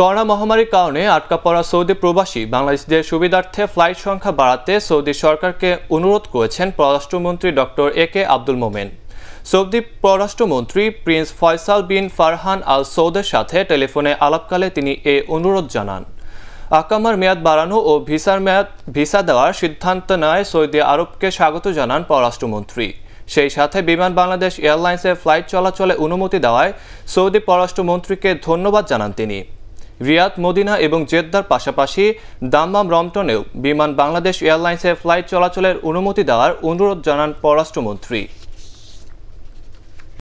corona মহামারীর কারণে আটকা পড়া সৌদি প্রবাসী বাংলাদেশিদের সুবিধার্থে ফ্লাইট সংখ্যা বাড়াতে সৌদি সরকারকে অনুরোধ করেছেন পররাষ্ট্রমন্ত্রী doctor A K Abdul Momen Saudi পররাষ্ট্রমন্ত্রী prince Faisal bin Farhan Al সৌদের সাথে টেলিফোনে আলাপকালে তিনি এ অনুরোধ জানান আকামার মেয়াদ বাড়ানো ও ভিসার মেয়াদ ভিসা দেওয়ার সিদ্ধান্ত নেয় সৌদি আরবকে স্বাগত জানান পররাষ্ট্রমন্ত্রী সেই সাথে বিমান বাংলাদেশ এয়ারলাইন্সের ফ্লাইট চলাচলে অনুমতি দেওয়ায় সৌদি পররাষ্ট্রমন্ত্রীকে ধন্যবাদ জানান তিনি রিয়াদ মদিনা এবং জেদ্দার পাশাপাশি দাম্মাম রমটনেও বিমান বাংলাদেশ এয়ারলাইন্সে ফ্লাইট চলাচলের অনুমতি দেওয়ার অনুরোধ জানান পররাষ্ট্রমন্ত্রী